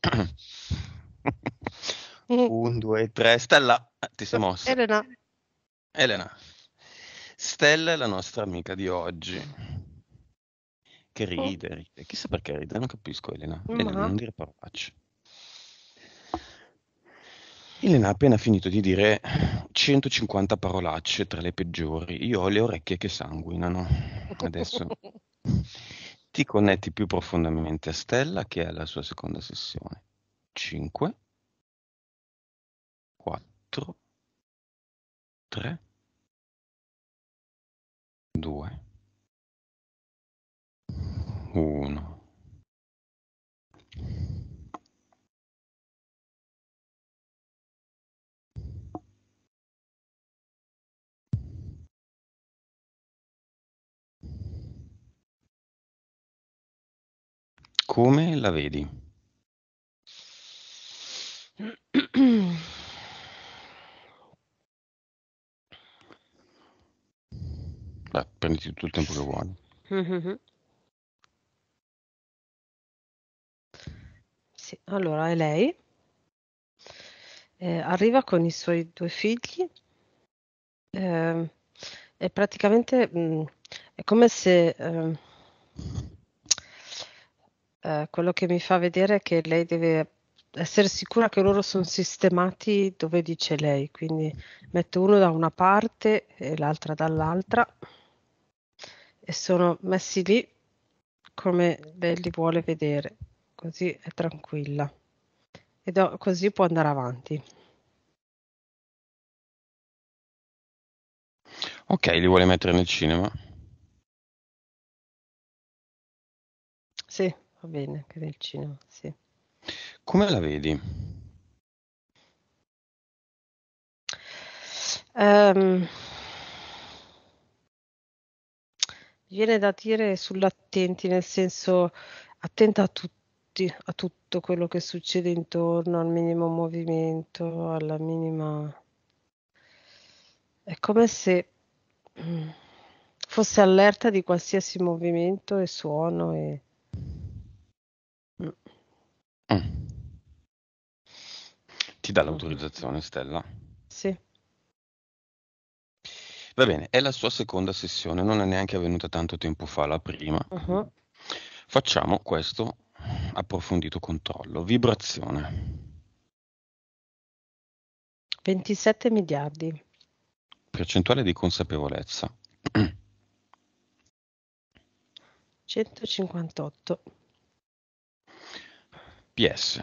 Un, due, tre. Stella, ti sei mossa. Elena. Elena. Stella è la nostra amica di oggi. Che oh. ride, ride. Chissà perché ride, non capisco Elena. Uh-huh. non dire parolacce. Elena ha appena finito di dire 150 parolacce tra le peggiori. Io ho le orecchie che sanguinano. Adesso ti connetti più profondamente a Stella che alla sua seconda sessione. 5, 4, 3, 2, 1. come la vedi? Beh, prenditi tutto il tempo che vuoi. Mm-hmm. Sì, allora è lei. Eh, arriva con i suoi due figli. Eh, e praticamente mh, mm, è come se eh, eh, quello che mi fa vedere è che lei deve essere sicura che loro sono sistemati dove dice lei, quindi metto uno da una parte e l'altra dall'altra e sono messi lì come lei li vuole vedere, così è tranquilla e do, così può andare avanti. Ok, li vuole mettere nel cinema? Sì. Va bene, anche del cinema, sì. Come la vedi? Um, viene da dire sull'attenti, nel senso attenta a tutti, a tutto quello che succede intorno, al minimo movimento, alla minima... È come se mm, fosse allerta di qualsiasi movimento e suono e Mm. Ti dà l'autorizzazione Stella? Sì. Va bene, è la sua seconda sessione, non è neanche avvenuta tanto tempo fa la prima. Mh-mh. Uh-huh. Facciamo questo approfondito controllo. Vibrazione. 27 miliardi. Percentuale di consapevolezza. 158. PS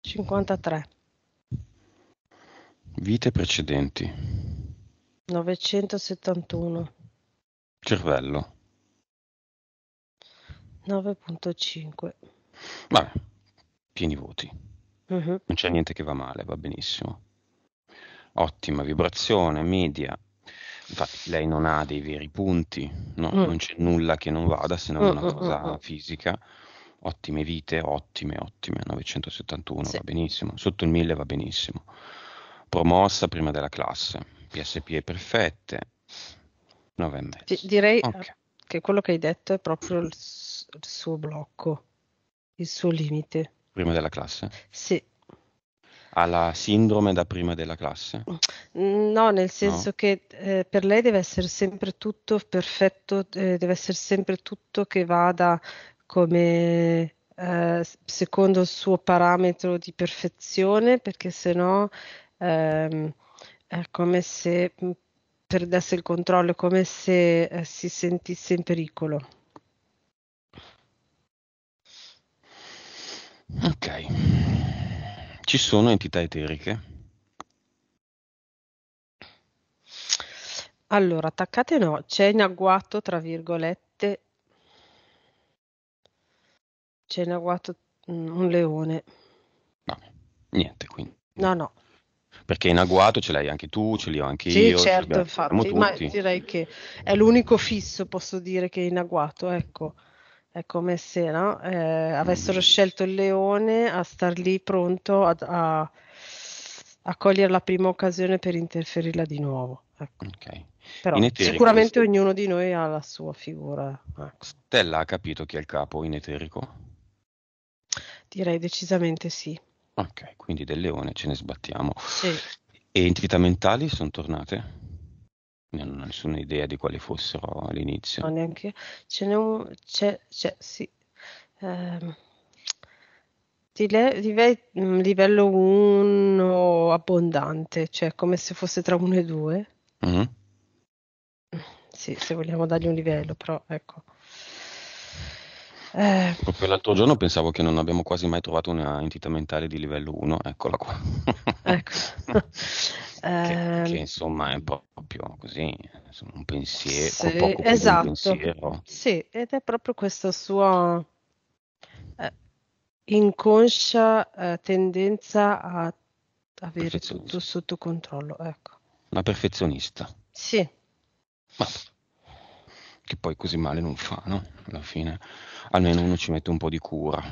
53. Vite precedenti. 971. Cervello. 9.5. Vabbè, pieni voti. Uh-huh. Non c'è niente che va male, va benissimo. Ottima vibrazione, media, Infatti lei non ha dei veri punti, no? mm. non c'è nulla che non vada se non mm, una mm, cosa mm, mm, fisica. Ottime vite, ottime, ottime, 971 sì. va benissimo, sotto il 1000 va benissimo. Promossa prima della classe, PSP perfette, 9,5. Di- direi eh, okay. che quello che hai detto è proprio il, il suo blocco, il suo limite. Prima della classe? Sì, alla sindrome da prima della classe? Mm, no, nel senso no. che eh, per lei deve essere sempre tutto perfetto, eh, deve essere sempre tutto che vada come eh, secondo il suo parametro di perfezione, perché se no ehm, è come se mm, perdesse il controllo, è come se eh, si sentisse in pericolo. Ok. Ci sono entità eteriche? Allora, attaccate no, c'è in agguato, tra virgolette, c'è in agguato mm, un leone. No, niente quindi. No, no. Perché in agguato ce l'hai anche tu, ce li ho anche sì, io. Sì, certo, infatti, ma direi che è l'unico fisso, posso dire, che è in agguato, ecco. È come se no? eh, mm. avessero scelto il leone a star lì pronto a, a, a cogliere la prima occasione per interferirla di nuovo. Ecco. Okay. Però sicuramente questo... ognuno di noi ha la sua figura. Ecco. Stella ha capito chi è il capo in eterico? Direi decisamente sì. Ok, quindi del leone ce ne sbattiamo. Sì. E entità mentali sono tornate? Non ho nessuna idea di quali fossero all'inizio. No, neanche Ce n'è un... C'è, c'è, sì. Um, ehm, live, mm, livello 1 abbondante, cioè come se fosse tra 1 e 2. Mm-hmm. Sì, se vogliamo dargli un livello, però ecco. Eh. Proprio l'altro giorno pensavo che non abbiamo quasi mai trovato una entità mentale di livello 1, eccola qua. ecco. che, eh. che, ehm. insomma è proprio così, un pensiero, sì, poco esatto. pensiero. Sì, ed è proprio questa sua eh, inconscia eh, tendenza a avere tutto sotto controllo. Ecco. Una perfezionista. Sì. Ma che poi così male non fa, no? Alla fine almeno uno ci mette un po' di cura.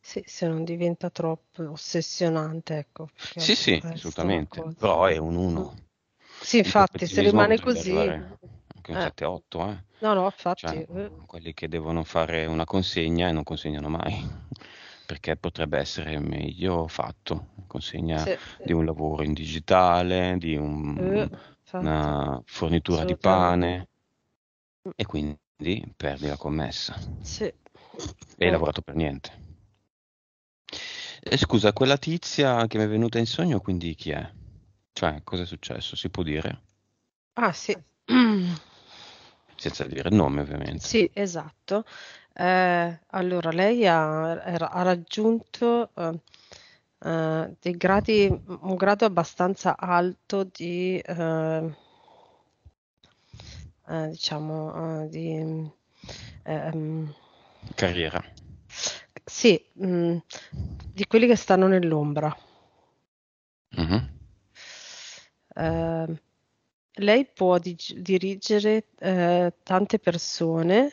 Sì, se non diventa troppo ossessionante, ecco. Sì, sì, assolutamente, però è un 1. Sì, infatti, se rimane così... anche un eh. 7-8, eh. No, no, infatti... Cioè, eh. quelli che devono fare una consegna e non consegnano mai perché potrebbe essere meglio fatto, consegna sì. di un lavoro in digitale, di un, eh, una fornitura di pane e quindi lì perdi la commessa. Sì. E hai eh. lavorato per niente. E scusa, quella tizia che mi è venuta in sogno, quindi chi è? Cioè, cosa è successo? Si può dire? Ah, sì. Senza dire il nome, ovviamente. Sì, esatto. Eh, allora, lei ha, ha raggiunto eh, eh, gradi, un grado abbastanza alto di eh, eh, diciamo, eh, di eh, ehm, carriera. Sì, mh, mm, di quelli che stanno nell'ombra. Uh-huh. Eh, lei può dig- dirigere eh, tante persone,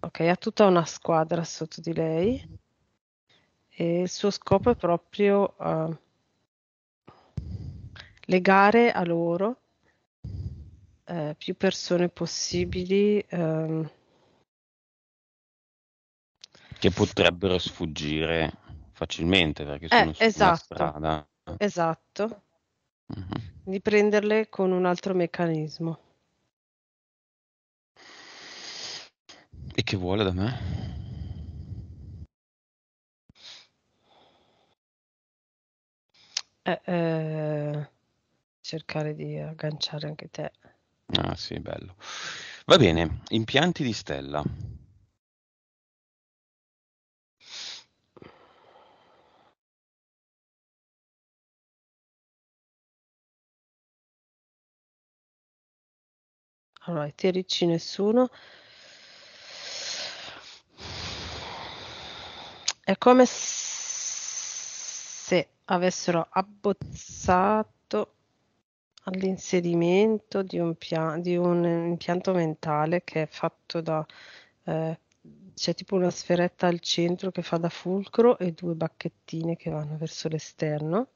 ok, ha tutta una squadra sotto di lei e il suo scopo è proprio legare a loro eh, più persone possibili ehm, che potrebbero sfuggire facilmente perché eh, sono eh, esatto, strada. Esatto. Uh-huh. Di prenderle con un altro meccanismo. E che vuole da me? Eh, eh, cercare di agganciare anche te. Ah sì, bello. Va bene, impianti di stella. Allora, i nessuno. È come se avessero abbozzato all'inserimento di un, pia- di un impianto mentale che è fatto da... Eh, c'è tipo una sferetta al centro che fa da fulcro e due bacchettine che vanno verso l'esterno.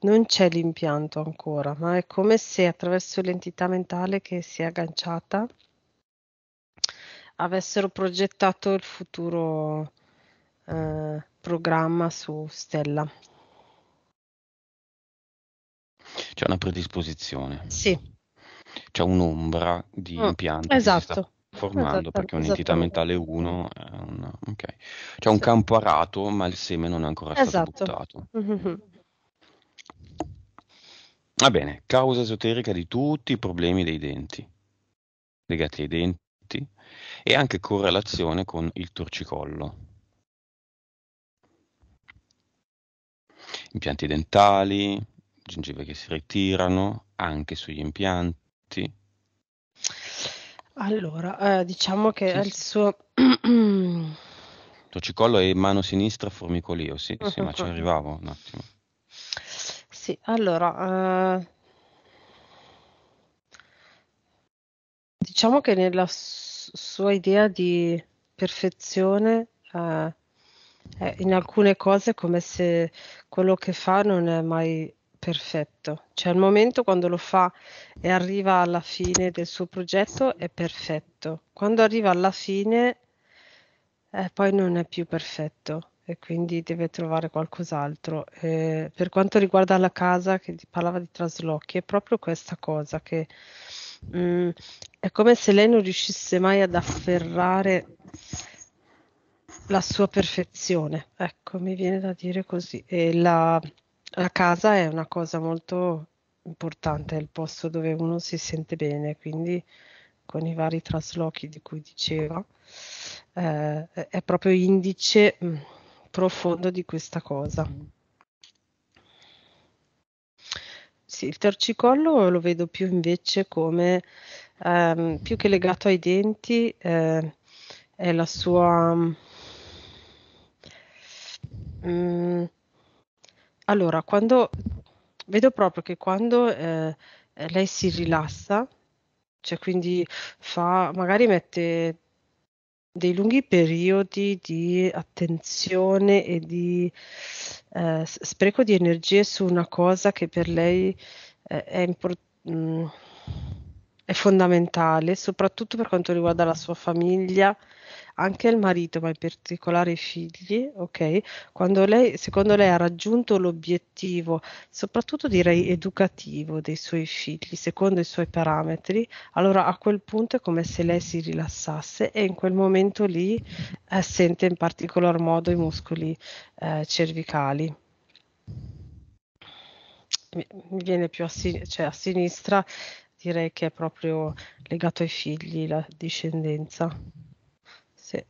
Non c'è l'impianto ancora, ma è come se attraverso l'entità mentale che si è agganciata avessero progettato il futuro eh, programma su Stella. c'è una predisposizione. Sì. C'è un'ombra di mm, ah, impianto. Esatto formando esatto, perché un'entità mentale 1 è un, okay. c'è un campo arato ma il seme non è ancora esatto. stato buttato mm-hmm. va bene causa esoterica di tutti i problemi dei denti legati ai denti e anche correlazione con il torcicollo impianti dentali gingive che si ritirano, anche sugli impianti? Allora, eh, diciamo che sì, il suo... Torcicollo e mano sinistra formicolio, sì, sì, ma ci arrivavo un attimo. Sì, allora... Eh... Diciamo che nella s- sua idea di perfezione... Eh, in alcune cose come se quello che fa non è mai perfetto. Cioè, al momento quando lo fa e arriva alla fine del suo progetto è perfetto. Quando arriva alla fine, eh, poi non è più perfetto e quindi deve trovare qualcos'altro. Eh, per quanto riguarda la casa, che parlava di traslochi, è proprio questa cosa che mh, mm, è come se lei non riuscisse mai ad afferrare la sua perfezione, ecco, mi viene da dire così, e la, la casa è una cosa molto importante, è il posto dove uno si sente bene, quindi con i vari traslochi di cui diceva, eh, è proprio indice mm, profondo di questa cosa. Sì, il tercicollo lo vedo più invece come, ehm, più che legato ai denti, eh, è la sua... Mh, mm, mm, allora, quando vedo proprio che quando, ehm, lei si rilassa, cioè quindi fa magari mette dei lunghi periodi di attenzione e di, ehm, spreco di energie su una cosa che per lei, ehm, è importante. Mm, è fondamentale, soprattutto per quanto riguarda la sua famiglia, anche il marito, ma in particolare i figli, ok? Quando lei, secondo lei, ha raggiunto l'obiettivo, soprattutto direi educativo dei suoi figli, secondo i suoi parametri, allora a quel punto è come se lei si rilassasse e in quel momento lì eh, sente in particolar modo i muscoli eh, cervicali mi viene più a, sin- cioè a sinistra direi che è proprio legato ai figli, la discendenza. Sì.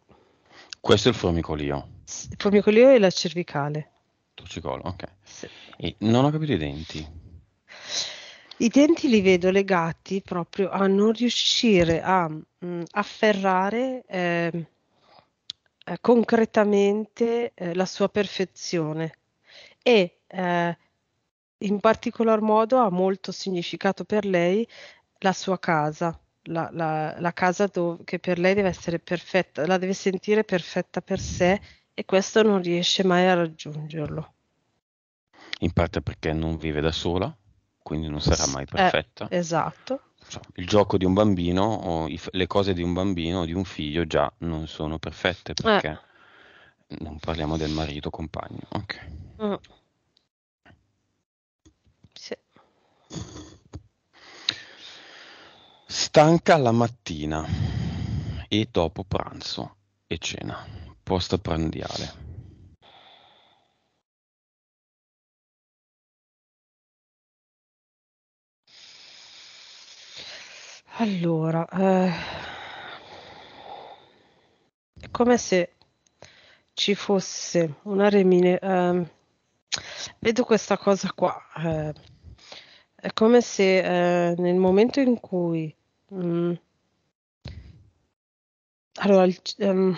Questo è il formicolio. Il formicolio è la cervicale. Torcicolo, ok. Sì. E non ho capito i denti. I denti li vedo legati proprio a non riuscire a mh, mm, afferrare ehm, eh, concretamente eh, la sua perfezione e eh, in particolar modo ha molto significato per lei la sua casa, la, la, la casa dove, che per lei deve essere perfetta, la deve sentire perfetta per sé e questo non riesce mai a raggiungerlo. In parte perché non vive da sola, quindi non sarà mai eh, perfetta. Eh, esatto. Il gioco di un bambino o i, le cose di un bambino o di un figlio già non sono perfette eh. perché eh. non parliamo del marito compagno. Ok. Mm. Stanca la mattina e dopo pranzo e cena, post prandiale. Allora, eh, è come se ci fosse una remine. eh, vedo questa cosa qua. eh, è come se eh, nel momento in cui Mm. Allora, il c- ehm,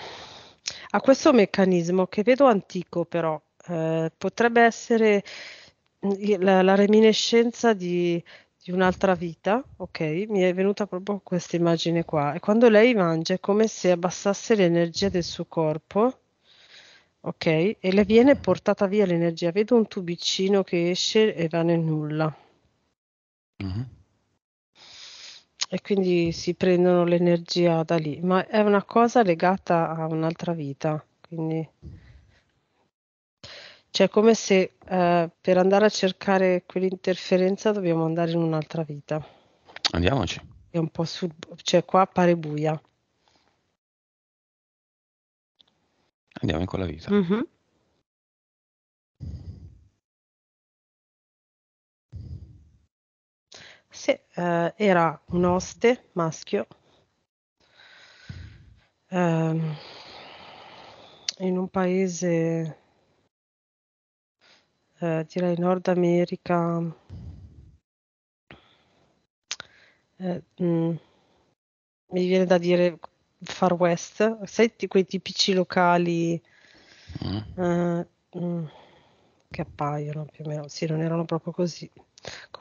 questo meccanismo che vedo antico però, eh, potrebbe essere mm, la, la reminiscenza di, di un'altra vita, ok? Mi è venuta proprio questa immagine qua. E quando lei mangia è come se abbassasse l'energia del suo corpo, ok? E le viene portata via l'energia. Vedo un tubicino che esce e va nel nulla. Mm-hmm e quindi si prendono l'energia da lì, ma è una cosa legata a un'altra vita, quindi cioè come se eh, per andare a cercare quell'interferenza dobbiamo andare in un'altra vita. Andiamoci. È un po' sul, cioè qua appare buia. Andiamo in quella vita. Mm-hmm. se eh, era un oste maschio ehm, in un paese, eh, direi Nord America, eh, mh, mm, mi viene da dire far west, senti quei tipici locali mm. eh, mh, mm, che appaiono più o meno, sì, non erano proprio così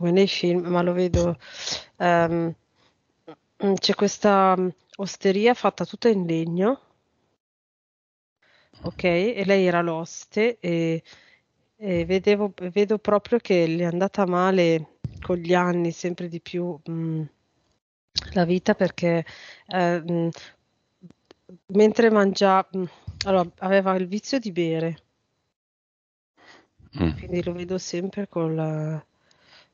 come nei film, ma lo vedo. Um, c'è questa mm, osteria fatta tutta in legno, ok? E lei era l'oste e, e vedevo, vedo proprio che le è andata male con gli anni sempre di più mh, mm, la vita perché eh, mh, mentre mangiava, mh, allora, aveva il vizio di bere. Mm. Quindi lo vedo sempre con la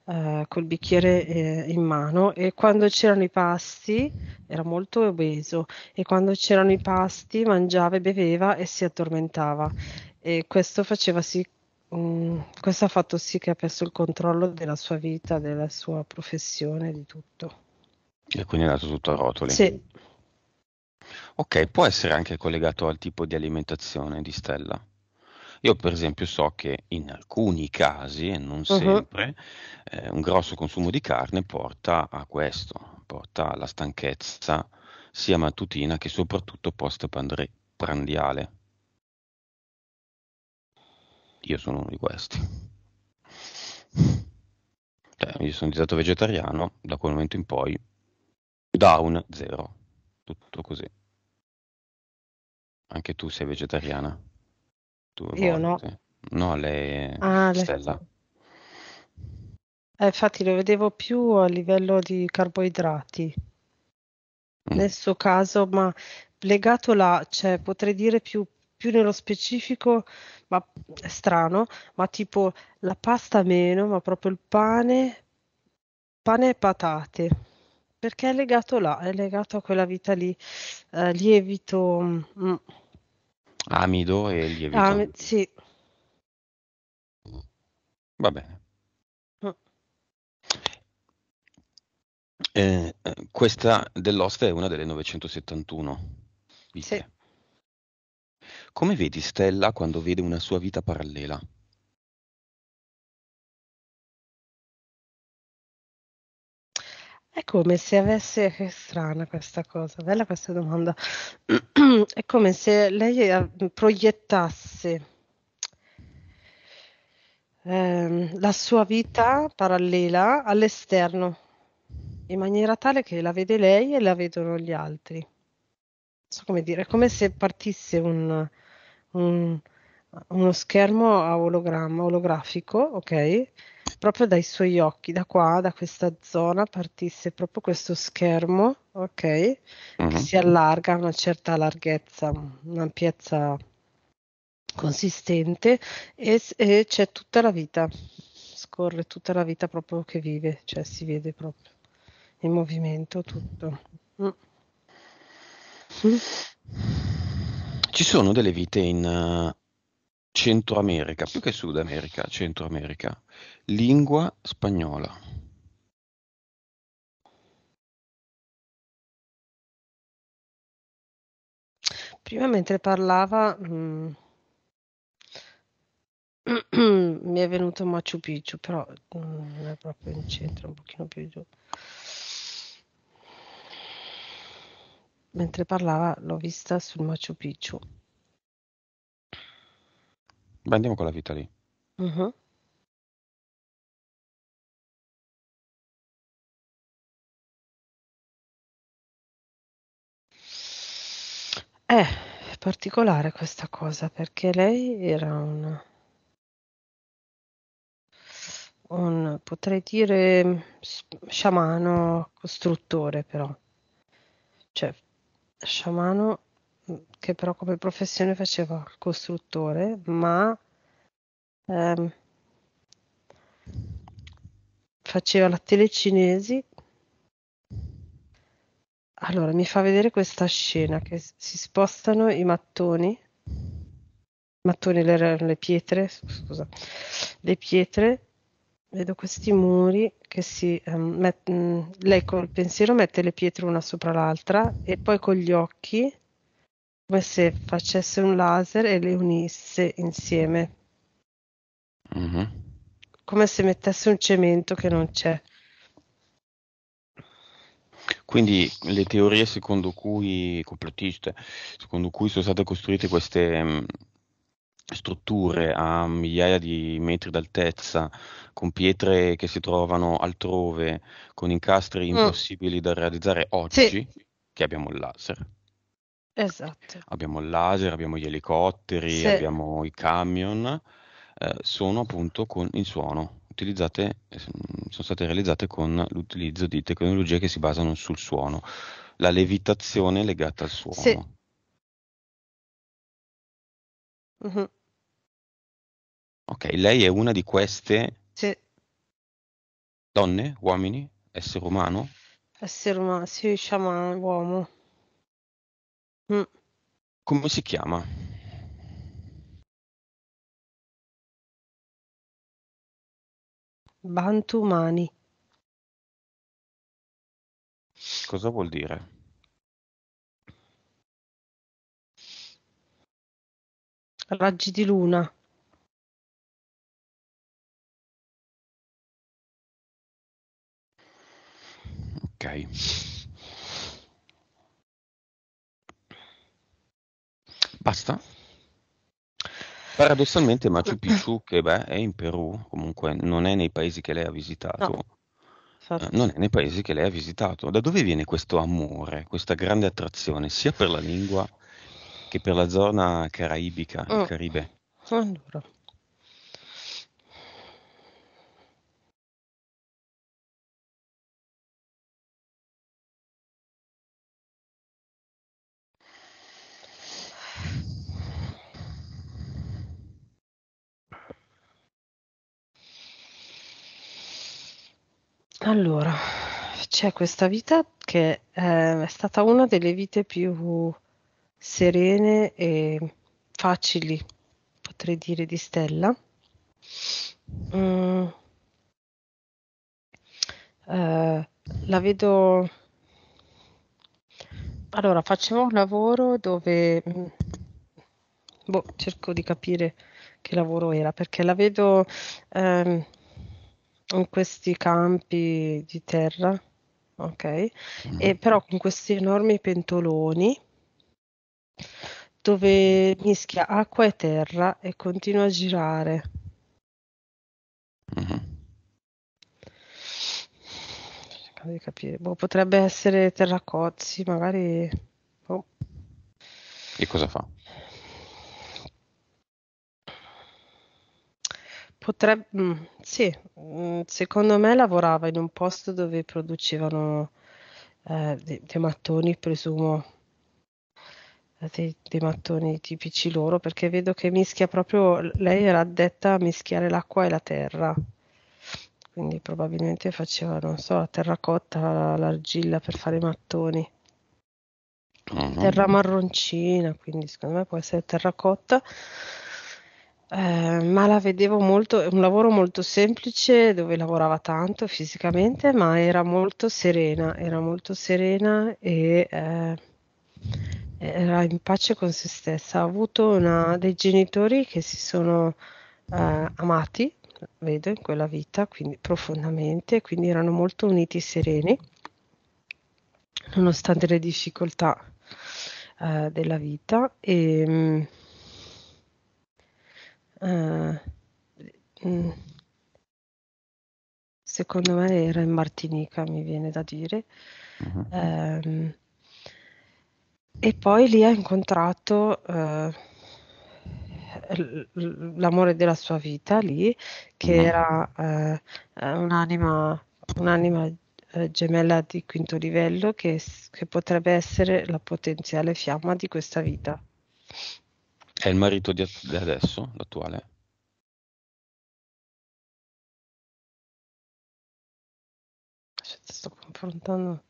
eh, col bicchiere eh, in mano e quando c'erano i pasti era molto obeso e quando c'erano i pasti mangiava e beveva e si addormentava e questo faceva sì mh, mm, questo ha fatto sì che ha perso il controllo della sua vita, della sua professione, di tutto. E quindi è andato tutto a rotoli. Sì. Ok, può essere anche collegato al tipo di alimentazione di Stella? Io per esempio so che in alcuni casi, e non sempre, uh-huh. eh, un grosso consumo di carne porta a questo, porta alla stanchezza sia mattutina che soprattutto post prandiale. Io sono uno di questi. Cioè, io sono diventato vegetariano, da quel momento in poi, down, zero, tutto così. Anche tu sei vegetariana. Due Io volte. no. No, lei Ah, le- Stella. Eh, infatti lo vedevo più a livello di carboidrati. Mm. Nel suo caso, ma legato là, cioè potrei dire più, più nello specifico, ma è strano, ma tipo la pasta meno, ma proprio il pane, pane e patate. Perché è legato là, è legato a quella vita lì, eh, lievito, mm, mm amido e lievito. Ah, sì. Va bene. Mm. Eh, eh, questa dell'oste è una delle 971 vite. Sì. Come vedi Stella quando vede una sua vita parallela? È come se avesse, che strana questa cosa, bella questa domanda, è come se lei eh, proiettasse ehm, la sua vita parallela all'esterno, in maniera tale che la vede lei e la vedono gli altri. Non so come dire, è come se partisse un, un, uno schermo a ologramma, olografico, ok? proprio dai suoi occhi, da qua, da questa zona, partisse proprio questo schermo, ok? Uh-huh. Che mhm. si allarga a una certa larghezza, un'ampiezza consistente e, e c'è tutta la vita, scorre tutta la vita proprio che vive, cioè si vede proprio in movimento tutto. Mm. Mm. Ci sono delle vite in Centro America, più che Sud America, Centro America. Lingua spagnola. Prima mentre parlava mh, mm, mi è venuto Machu Picchu, però mh, mm, non è proprio in centro, un pochino più giù. Mentre parlava l'ho vista sul Machu Picchu. Beh, andiamo con la vita lì. Mh-mh. Eh, è particolare questa cosa perché lei era un un potrei dire sciamano costruttore però. Cioè, sciamano che però come professione faceva il costruttore, ma ehm, faceva la telecinesi. Allora, mi fa vedere questa scena che si spostano i mattoni, mattoni le, le pietre, scusa, le pietre, vedo questi muri che si... Um, met, mm, lei col pensiero mette le pietre una sopra l'altra e poi con gli occhi come se facesse un laser e le unisse insieme. Mm-hmm. Come se mettesse un cemento che non c'è. Quindi le teorie secondo cui, complottiste, secondo cui sono state costruite queste mh, mm, strutture a migliaia di metri d'altezza, con pietre che si trovano altrove, con incastri mm. impossibili mm. da realizzare oggi, sì. che abbiamo il laser, Esatto. Abbiamo il laser, abbiamo gli elicotteri, sì. abbiamo i camion, eh, sono appunto con il suono. Utilizzate, eh, mm, sono state realizzate con l'utilizzo di tecnologie che si basano sul suono, la levitazione legata al suono. Sì. Uh-huh. Ok, lei è una di queste sì. donne, uomini, essere umano? Essere umano, sì, sciamano, uomo. Mm. Come si chiama? Bantu Mani. Cosa vuol dire? Raggi di luna. Okay. Basta. Paradossalmente Machu Picchu, che beh, è in Perù, comunque non è nei paesi che lei ha visitato. No. Eh, non è nei paesi che lei ha visitato. Da dove viene questo amore, questa grande attrazione, sia per la lingua che per la zona caraibica, oh. il Caribe? Allora, Allora, c'è questa vita che eh, è stata una delle vite più serene e facili, potrei dire, di Stella. Mm, eh, la vedo... Allora, facevo un lavoro dove... Mm, boh, cerco di capire che lavoro era, perché la vedo... Ehm, in questi campi di terra, ok? Mm. E però con questi enormi pentoloni dove mischia acqua e terra e continua a girare. Mm-hmm. di capire. Boh, potrebbe essere terracozzi, magari. Oh. E cosa fa? potrebbe, mm, sì, mm, secondo me lavorava in un posto dove producevano eh, dei, dei mattoni, presumo, eh, dei, dei, mattoni tipici loro, perché vedo che mischia proprio, lei era addetta a mischiare l'acqua e la terra, quindi probabilmente faceva, non so, la terracotta, l'argilla per fare i mattoni. Ah, terra marroncina, quindi secondo me può essere terracotta. Eh, ma la vedevo molto è un lavoro molto semplice dove lavorava tanto fisicamente, ma era molto serena, era molto serena e, ehm, era in pace con se stessa. Ha avuto una dei genitori che si sono, ehm, amati, vedo, in quella vita, quindi profondamente, quindi erano molto uniti e sereni, nonostante le difficoltà, ehm, della vita e, mhmm eh, mm, secondo me era in Martinica, mi viene da dire. Mh-mh. Uh-huh. Ehm, e poi lì ha incontrato eh, l'amore della sua vita lì, che uh-huh. era eh, eh, un'anima, un'anima eh, gemella di quinto livello che, che, potrebbe essere la potenziale fiamma di questa vita. È il marito di adesso, l'attuale? Cioè, sto confrontando.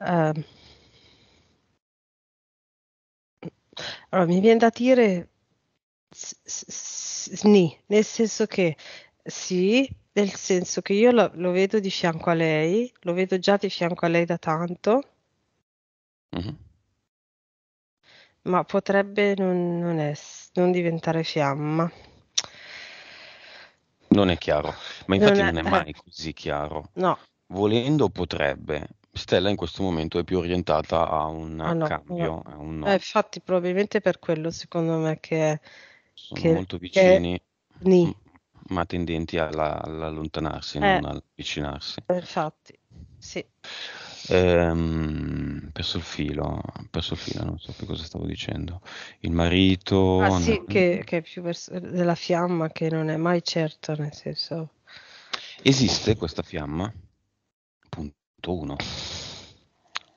Uh, allora, mi viene da dire sì, nel senso che sì, nel senso che io lo, lo vedo di fianco a lei, lo vedo già di fianco a lei da tanto Mh-mh. Ma potrebbe non non ess non diventare fiamma. Non è chiaro, ma Non infatti è non è eh. mai così chiaro. No. Volendo potrebbe. Stella in questo momento è più orientata a un ah, no, no. cambio, a un Eh infatti probabilmente per quello secondo me che Sono che molto vicini, m ma tendenti alla all'allontanarsi, Eh. non all'avvicinarsi. infatti, sì. Ehm, perso il filo, perso il filo, non so più cosa stavo dicendo. Il marito... Ah sì, che, che, è più vers- della fiamma, che non è mai certo, nel senso... Esiste questa fiamma? Punto 1.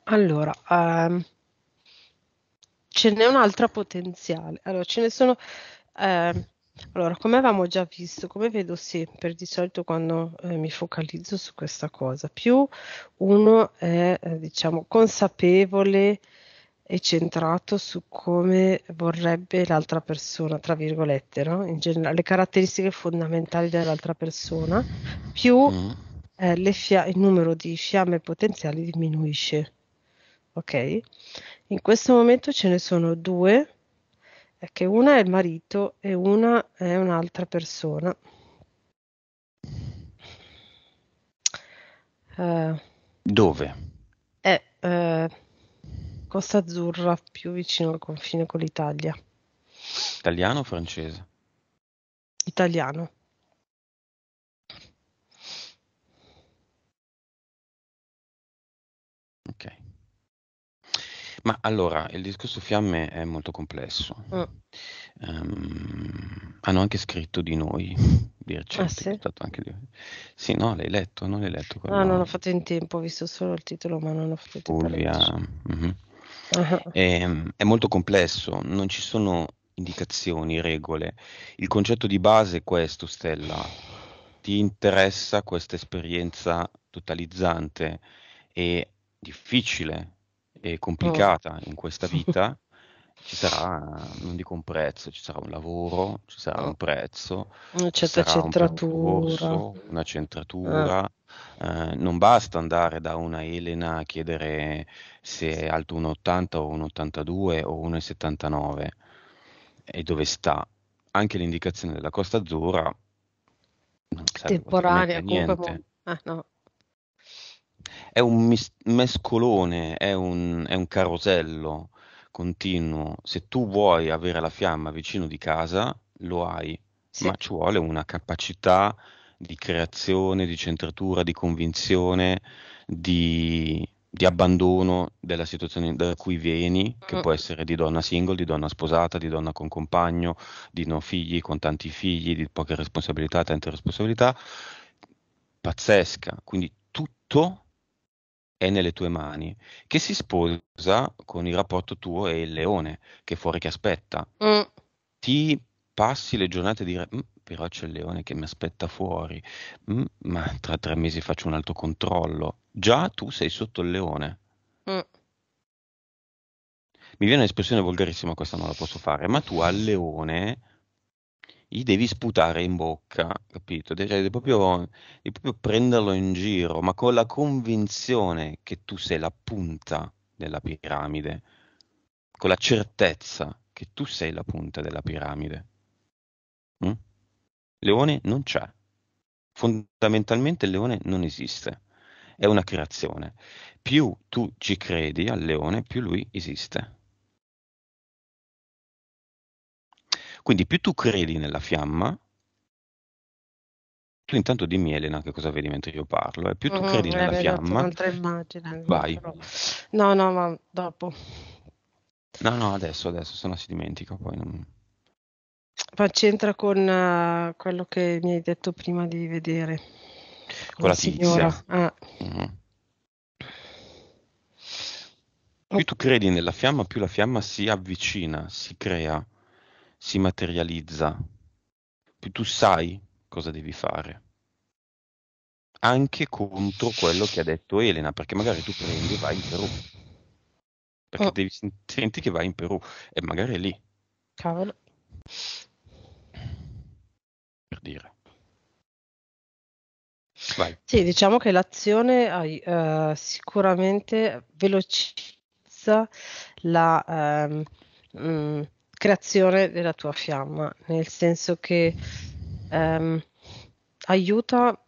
Allora, um, ce n'è un'altra potenziale. Allora, ce ne sono... Um, allora, come avevamo già visto, come vedo sempre di solito quando eh, mi focalizzo su questa cosa, più uno è eh, diciamo consapevole e centrato su come vorrebbe l'altra persona, tra virgolette, no? in generale, le caratteristiche fondamentali dell'altra persona, più mm. eh, fia- il numero di fiamme potenziali diminuisce. Ok? In questo momento ce ne sono due è che una è il marito e una è un'altra persona. Eh, Dove? È eh, Costa Azzurra, più vicino al confine con l'Italia. Italiano o francese? Italiano. Ma allora, il discorso fiamme è molto complesso. Mm. Um, hanno anche scritto di noi, di recente. Ah, sì? Di... sì? no, l'hai letto, non l'hai letto? Quella... No, non l'ho fatto in tempo, ho visto solo il titolo, ma non ho fatto in tempo. Fulvia... Mm-hmm. Uh-huh. Ah. E, ehm, è molto complesso, non ci sono indicazioni, regole. Il concetto di base è questo, Stella. Ti interessa questa esperienza totalizzante e difficile e complicata oh. in questa vita, ci sarà, non dico un prezzo, ci sarà un lavoro, ci sarà un eh. prezzo, una certa centratura, un corso, una centratura. Eh. Eh, non basta andare da una Elena a chiedere se è alto un 80 o un 82 o 1,79 e dove sta. Anche l'indicazione della Costa Azzurra temporanea, comunque, eh, no, è un mis- mescolone, è un, è un carosello continuo. Se tu vuoi avere la fiamma vicino di casa, lo hai, sì. ma ci vuole una capacità di creazione, di centratura, di convinzione, di, di abbandono della situazione da cui vieni, che può mm. essere di donna single, di donna sposata, di donna con compagno, di non figli, con tanti figli, di poche responsabilità, tante responsabilità, pazzesca. Quindi tutto è nelle tue mani, che si sposa con il rapporto tuo e il leone, che fuori che aspetta. Mm. Ti passi le giornate a dire, mm, però c'è il leone che mi aspetta fuori, mm, ma tra tre mesi faccio un altro controllo. Già tu sei sotto il leone. Mm. Mi viene un'espressione volgarissima, questa non la posso fare, ma tu al leone gli devi sputare in bocca, capito? Cioè, devi, proprio, devi proprio prenderlo in giro, ma con la convinzione che tu sei la punta della piramide, con la certezza che tu sei la punta della piramide. Mm? Leone non c'è. Fondamentalmente il leone non esiste, è una creazione. Più tu ci credi al leone, più lui esiste. Quindi più tu credi nella fiamma, tu intanto dimmi Elena che cosa vedi mentre io parlo, e eh, più tu mm-hmm, credi mm, nella fiamma... Un'altra immagine. Vai. Però. No, no, ma dopo. No, no, adesso, adesso, se no si dimentica poi. Non... Ma c'entra con uh, quello che mi hai detto prima di vedere. Con la, la tizia. Ah. Mm. Più tu credi nella fiamma, più la fiamma si avvicina, si crea si materializza, più tu sai cosa devi fare. Anche contro quello che ha detto Elena, perché magari tu prendi e vai in Perù. Perché oh. devi senti che vai in Perù e magari è lì. Cavolo. Per dire. Vai. Sì, diciamo che l'azione uh, sicuramente velocizza la, um, um, creazione della tua fiamma, nel senso che ehm, aiuta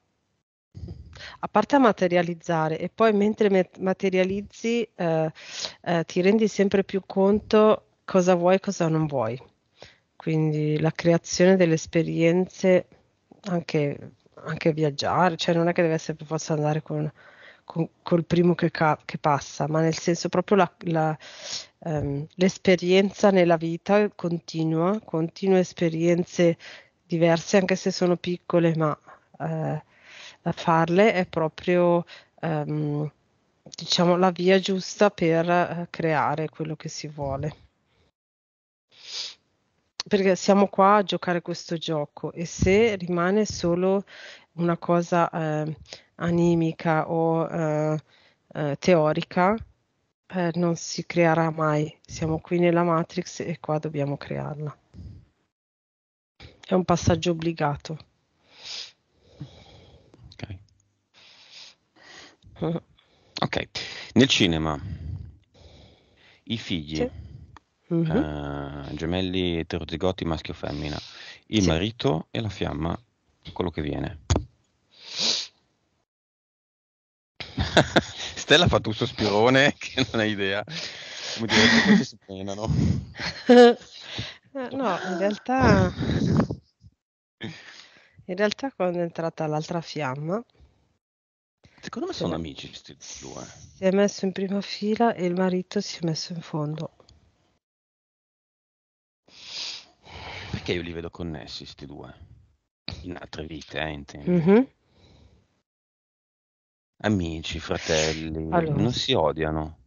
a parte a materializzare e poi mentre materializzi eh, eh, ti rendi sempre più conto cosa vuoi e cosa non vuoi. Quindi la creazione delle esperienze, anche, anche viaggiare, cioè non è che deve essere per forza andare con con, col primo che, ca- che, passa, ma nel senso proprio la, la, ehm, l'esperienza nella vita continua, continue esperienze diverse, anche se sono piccole, ma eh, farle è proprio ehm, diciamo la via giusta per eh, creare quello che si vuole. Perché siamo qua a giocare questo gioco e se rimane solo una cosa eh, animica o eh, eh, teorica, eh, non si creerà mai. Siamo qui nella Matrix e qua dobbiamo crearla. È un passaggio obbligato. Ok. Uh. Nel cinema, i figli. Sì. Uh, gemelli eterozigoti maschio-femmina, il sì. marito e la fiamma, quello che viene. Stella ha fatto un sospirone che non hai idea. Come dire, questi si penano. no, in realtà... In realtà quando è entrata l'altra fiamma... Secondo me sono amici questi due. Si è messo in prima fila e il marito si è messo in fondo. Perché io li vedo connessi questi due? In altre vite, eh, intendo. Mm-hmm. Amici, fratelli, allora. non si odiano.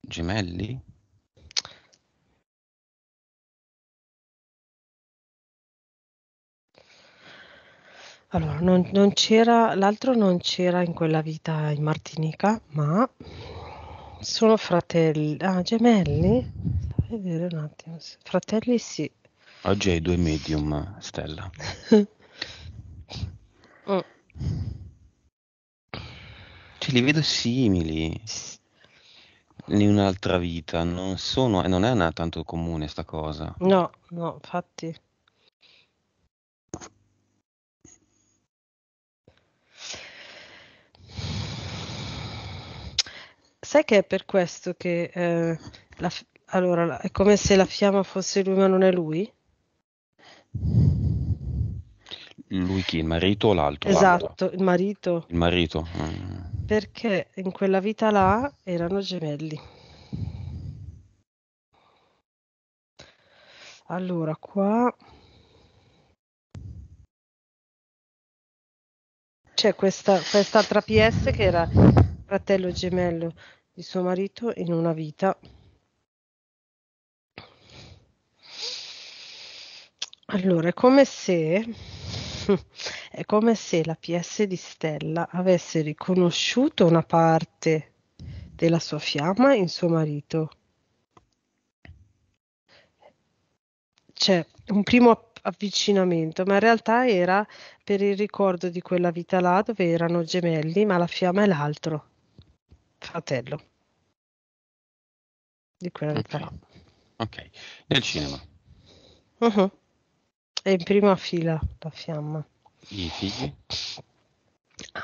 Gemelli? Allora, non, non c'era, l'altro non c'era in quella vita in Martinica, ma sono fratelli, ah, gemelli? Fammi vedere un attimo, fratelli sì, Oggi hai due medium, Stella. oh. Cioè, li vedo simili in un'altra vita, non sono, non è una tanto comune sta cosa. No, no, infatti. Sai che è per questo che eh, la, allora, è come se la fiamma fosse lui ma non è lui? Lui chi? Il marito o l'altro? Esatto, l'altro. il marito. Il marito. Mm. Perché in quella vita là erano gemelli. Allora, qua c'è questa, quest'altra PS che era fratello gemello di suo marito in una vita Allora, è come se è come se la PS di Stella avesse riconosciuto una parte della sua fiamma in suo marito. C'è cioè, un primo avvicinamento, ma in realtà era per il ricordo di quella vita là dove erano gemelli, ma la fiamma è l'altro fratello di quella vita okay. là. Ok, nel cinema. Uh-huh. È in prima fila la fiamma. I figli?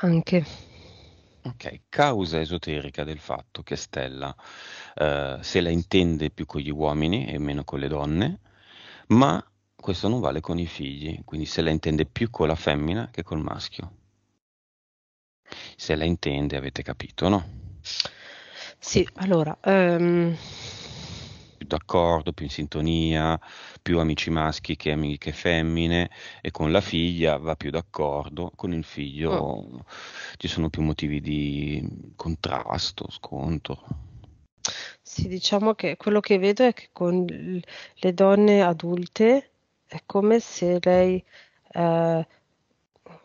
Anche. Ok, causa esoterica del fatto che Stella eh, se la intende più con gli uomini e meno con le donne, ma questo non vale con i figli, quindi se la intende più con la femmina che col maschio. Se la intende, avete capito, no? Sì, allora, um, più d'accordo, più in sintonia, più amici maschi che amiche femmine e con la figlia va più d'accordo, con il figlio oh. ci sono più motivi di contrasto, scontro. Sì, diciamo che quello che vedo è che con le donne adulte è come se lei eh,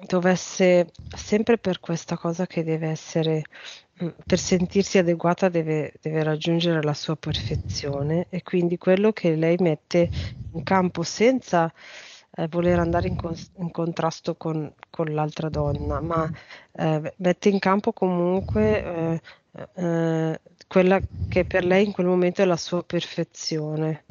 dovesse, sempre per questa cosa che deve essere, mm, per sentirsi adeguata deve, deve raggiungere la sua perfezione e quindi quello che lei mette in campo senza eh, voler andare in, con, in contrasto con, con, l'altra donna, ma eh, mette in campo comunque eh, eh, quella che per lei in quel momento è la sua perfezione.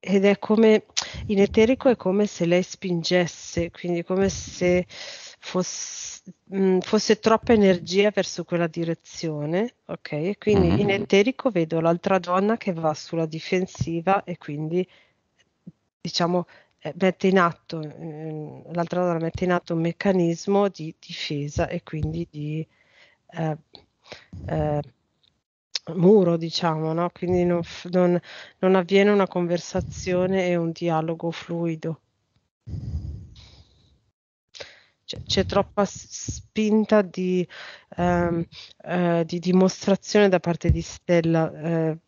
Ed è come in eterico è come se lei spingesse, quindi come se fosse, mh, mm, fosse troppa energia verso quella direzione, ok? quindi mm-hmm. in eterico vedo l'altra donna che va sulla difensiva e quindi diciamo eh, mette in atto, mm, l'altra donna mette in atto un meccanismo di difesa e quindi di... Eh, eh, muro, diciamo, no? Quindi non, non, non avviene una conversazione e un dialogo fluido. C'è, c'è troppa spinta di, ehm, eh, di, dimostrazione da parte di Stella. Eh,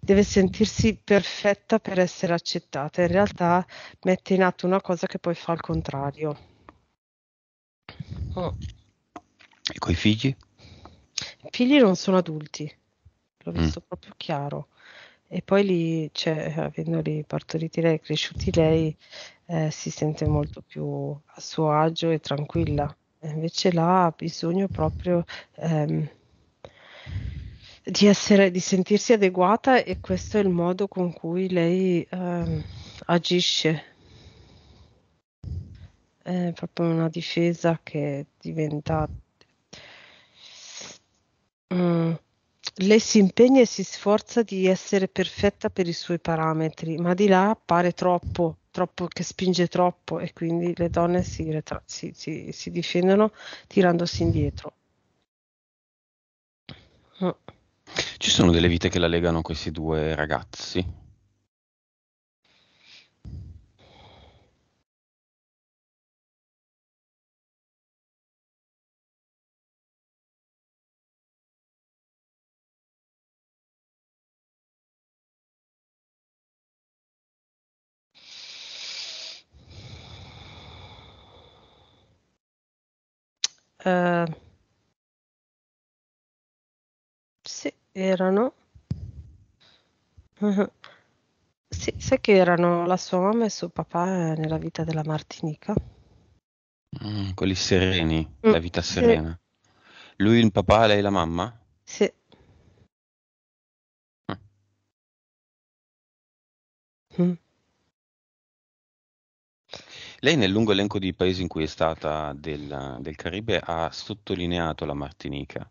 deve sentirsi perfetta per essere accettata. In realtà mette in atto una cosa che poi fa al contrario. Oh. E coi figli? figli non sono adulti, l'ho mm. visto mm. proprio chiaro. E poi lì, cioè, avendoli partoriti lei, cresciuti lei, eh, si sente molto più a suo agio e tranquilla. E invece là ha bisogno proprio ehm, di, essere, di sentirsi adeguata e questo è il modo con cui lei ehm, agisce. È proprio una difesa che diventa Mh. Mm. Lei si impegna e si sforza di essere perfetta per i suoi parametri, ma di là pare troppo, troppo che spinge troppo e quindi le donne si retra si si si difendono tirandosi indietro. Mh. Mm. Ci sono delle vite che la legano a questi due ragazzi? Eh, sì, erano uh-huh. Sì, sai che erano la sua mamma e suo papà, eh, nella vita della Martinica. Mh, mm, quelli sereni, Mh, mm. la vita sì. serena. Lui il papà, lei la mamma? Sì. Mh. Hm. Mm. Lei nel lungo elenco di paesi in cui è stata del, del Caribe ha sottolineato la Martinica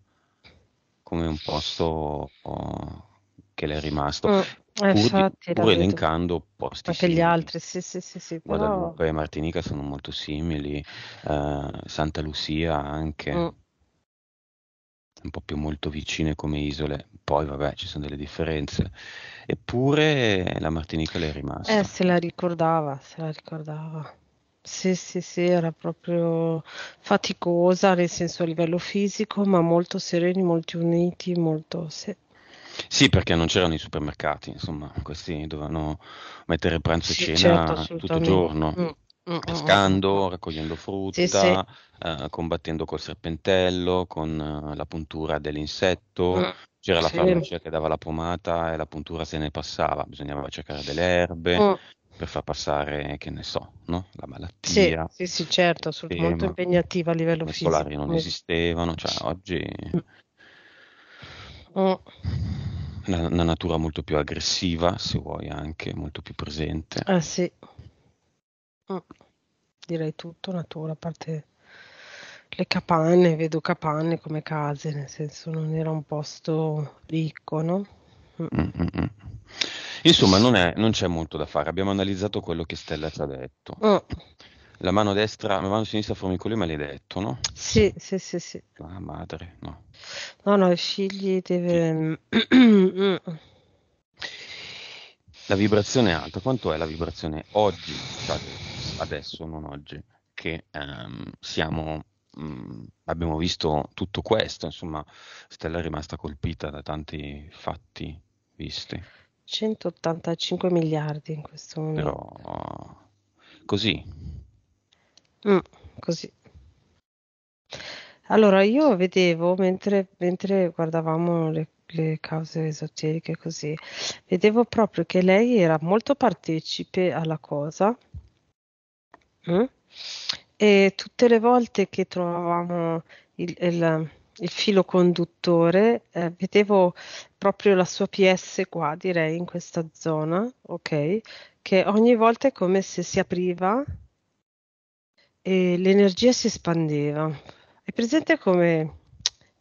come un posto oh, che le è rimasto. Mm. Pur, pur elencando posti anche simili. gli altri, sì, sì, sì, sì però... Guadalupe e Martinica sono molto simili, uh, Santa Lucia anche, mm. un po' più molto vicine come isole, poi vabbè ci sono delle differenze, eppure la Martinica le è rimasta. Eh, se la ricordava, se la ricordava. Sì, sì, sì, era proprio faticosa, nel senso a livello fisico, ma molto sereni, molto uniti, molto... Sì. Sì, perché non c'erano i supermercati, insomma, questi dovevano mettere pranzo e sì, cena certo, tutto il giorno, mm, pescando, mm, mm, mm, raccogliendo frutta, sì, sì. Eh, combattendo col serpentello, con eh, la puntura dell'insetto. C'era la farmacia che dava la pomata e la puntura se ne passava, bisognava cercare delle erbe per far passare, che ne so, no? la malattia. Sì, sì, sì certo, sul, molto impegnativa a livello I fisico. I solari non esistevano, cioè oggi oh. una, una, natura molto più aggressiva, se vuoi anche, molto più presente. Ah sì, oh. direi tutto natura, a parte le capanne, vedo capanne come case, nel senso non era un posto ricco, no? Mm. Mm-mm. Insomma, non, è, non, c'è molto da fare. Abbiamo analizzato quello che Stella ci ha detto. Oh. La mano destra, la mano sinistra formicole me l'hai detto, no? Sì, sì, sì, sì. La madre, no. No, no, i figli deve... Mm. la vibrazione è alta. Quanto è la vibrazione oggi, cioè adesso, non oggi, che ehm, siamo Mm, abbiamo visto tutto questo, insomma, Stella è rimasta colpita da tanti fatti visti. 185 miliardi in questo momento. Però così. Mm, così. Allora, io vedevo mentre, mentre guardavamo le, le, cause esoteriche così, vedevo proprio che lei era molto partecipe alla cosa. Mm? E tutte le volte che trovavamo il, il il filo conduttore, eh, vedevo proprio la sua PS qua, direi, in questa zona, ok? Che ogni volta è come se si apriva e l'energia si espandeva. È presente come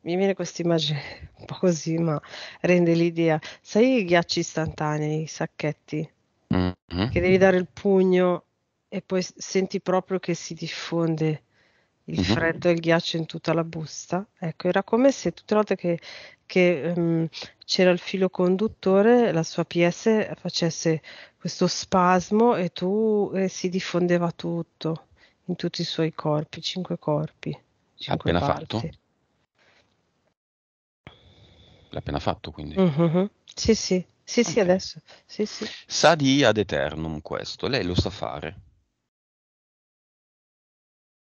mi viene questa immagine un po' così, ma rende l'idea. Sai i ghiacci istantanei, i sacchetti, mm-hmm. che devi dare il pugno e poi senti proprio che si diffonde il mm-hmm. freddo e il ghiaccio in tutta la busta. Ecco, era come se tutte le volte che, che um, c'era il filo conduttore, la sua PS facesse questo spasmo e tu e si diffondeva tutto in tutti i suoi corpi, cinque corpi. Cinque Appena parti. fatto? L'ha appena fatto, quindi. Mm-hmm. Sì, sì, sì, okay. adesso. Sì, sì. Sa di ad eternum questo, lei lo sa fare.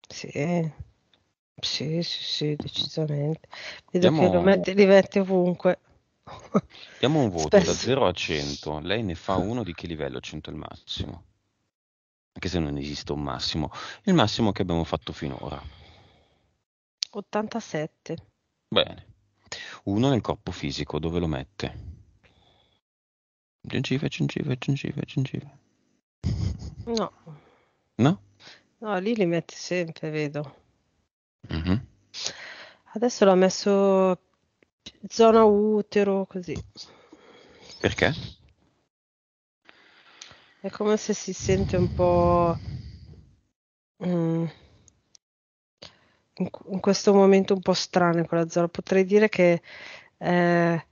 Sì. Sì, sì, sì, decisamente. Vedo Diamo... che lo mette, li mette ovunque. Diamo un voto Spesso. da 0 a 100, lei ne fa uno di che livello? 100 è il massimo. Anche se non esiste un massimo, il massimo che abbiamo fatto finora. 87. Bene. Uno nel corpo fisico, dove lo mette? Gengive, gengive, gengive, gengive. No. No? No, lì li mette sempre, vedo. Mm-hmm. Adesso l'ha messo zona utero, così. Perché? È come se si sente un po'... Mm, in, in, questo momento un po' strano in quella zona. Potrei dire che... Eh,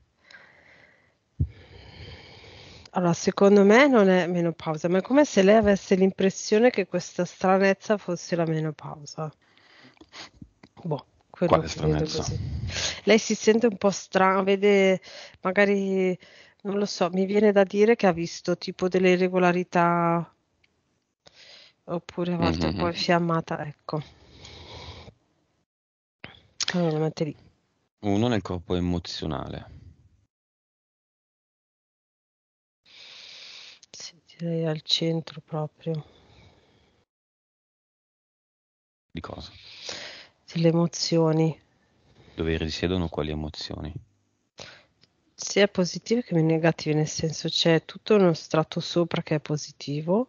allora, secondo me non è menopausa, ma è come se lei avesse l'impressione che questa stranezza fosse la menopausa. Boh, quello Quale stranezza? Lei si sente un po' strana, vede magari, non lo so, mi viene da dire che ha visto tipo delle irregolarità oppure a volte mm-hmm. un po' mm-hmm. infiammata, ecco. Allora, la mette lì. Uno nel corpo emozionale. Sì, direi al centro proprio. Di cosa? Delle emozioni. Dove risiedono quali emozioni? Sia positive che negative, nel senso c'è tutto uno strato sopra che è positivo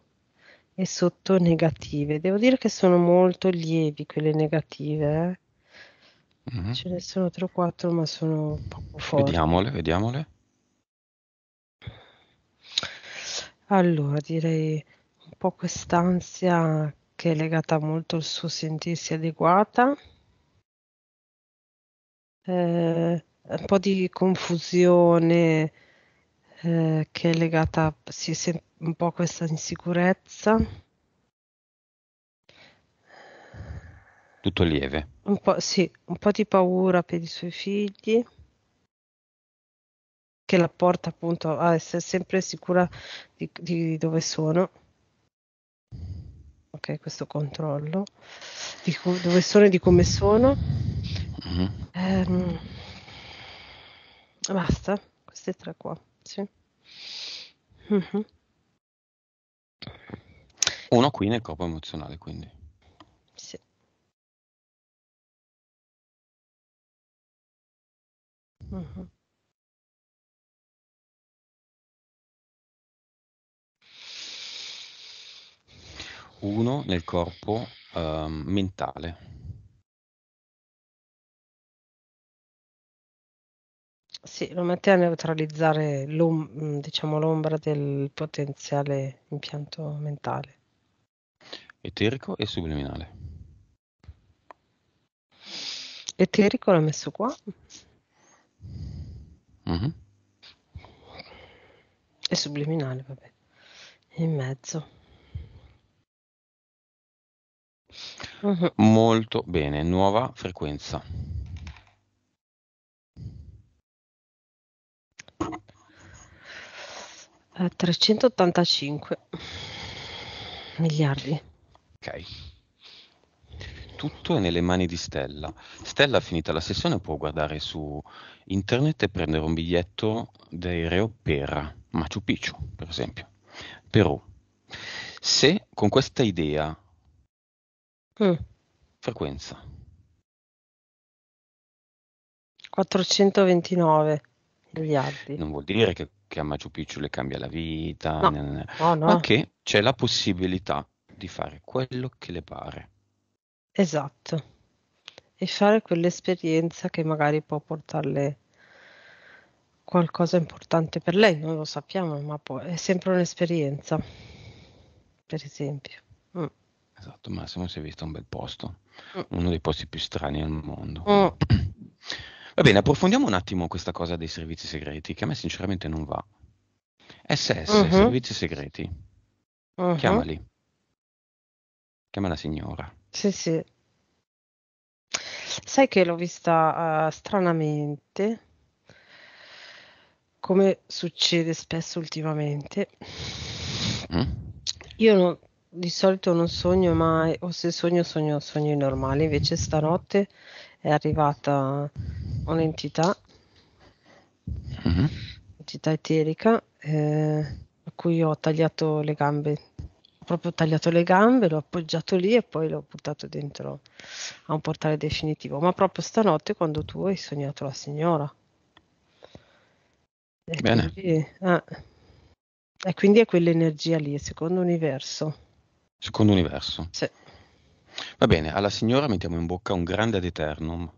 e sotto negative. Devo dire che sono molto lievi quelle negative. Eh? Mm-hmm. Ce ne sono 3 o 4, ma sono poco forti. Vediamole, vediamole. Allora, direi un po' quest'ansia che è legata molto al suo sentirsi adeguata. Ehm, un po' di confusione, ehm, che è legata sì, un po' a questa insicurezza. Tutto lieve. Un po' sì, un po' di paura per i suoi figli che la porta appunto a essere sempre sicura di, di dove sono. Ok, questo controllo di co- dove sono e di come sono. Mm-hmm. Ehm, basta, queste tre qua. Sì. Mm-hmm. Uno qui nel corpo emozionale, quindi. Sì. Mm-hmm. uno nel corpo eh, mentale. Sì, lo mette a neutralizzare l'om- mm, diciamo, l'ombra del potenziale impianto mentale. Eterico e subliminale. Eterico l'ho messo qua. Mm-hmm. E subliminale, vabbè, in mezzo. Mm-hmm. Molto bene, nuova frequenza. Eh, 385 miliardi. Ok. Tutto è nelle mani di Stella. Stella, finita la sessione, può guardare su internet e prendere un biglietto d'aereo per Machu Picchu, per esempio, Perù. Se con questa idea Mm. Frequenza. 429 miliardi. Non vuol dire che che a Machu Picchu le cambia la vita, No, nanana, no, ma che c'è la possibilità di fare quello che le pare. Esatto. E fare quell'esperienza che magari può portarle qualcosa importante per lei, non lo sappiamo, ma può è sempre un'esperienza, per esempio. Mh. Mm. Esatto, Massimo si è visto un bel posto, mm. uno dei posti più strani al mondo. Oh. Va bene, approfondiamo un attimo questa cosa dei servizi segreti, che a me sinceramente non va. SS, uh-huh. Mm-hmm. servizi segreti. Uh-huh. Chiamali. Chiama la signora. Sì, sì. Sai che l'ho vista uh, stranamente, come succede spesso ultimamente. Mm? Io non, di solito non sogno mai, o se sogno, sogno sogni normali. Invece stanotte è arrivata un'entità, mm-hmm. entità eterica, eh, a cui ho tagliato le gambe. Ho proprio tagliato le gambe, l'ho appoggiato lì e poi l'ho buttato dentro a un portale definitivo. Ma proprio stanotte, quando tu hai sognato la signora. E Bene. Quindi, eh, e quindi è quell'energia lì, il secondo universo. Secondo universo. Sì. Va bene, alla signora mettiamo in bocca un grande ad eternum.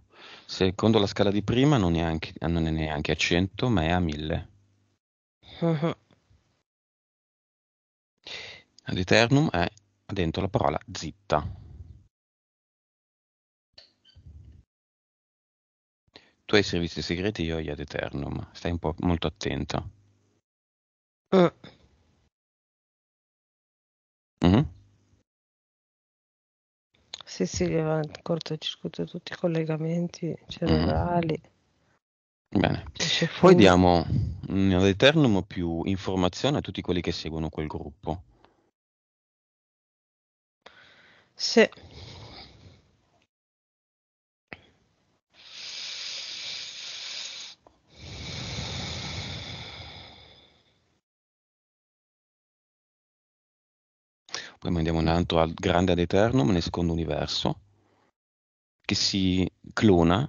Secondo la scala di prima non è, anche, ah, non è neanche a 100, ma è a 1000. Uh-huh. Ad eternum è dentro la parola zitta. Tu hai servizi segreti, io gli ad eternum. Stai un po' molto attenta. Uh. Mm-hmm. Sì, sì, che aveva cortocircuito tutti i collegamenti cerebrali. Mm. Bene. Poi diamo in Returnum più informazione a tutti quelli che seguono quel gruppo. Sì. poi mandiamo un altro al grande ad eternum nel secondo universo, che si clona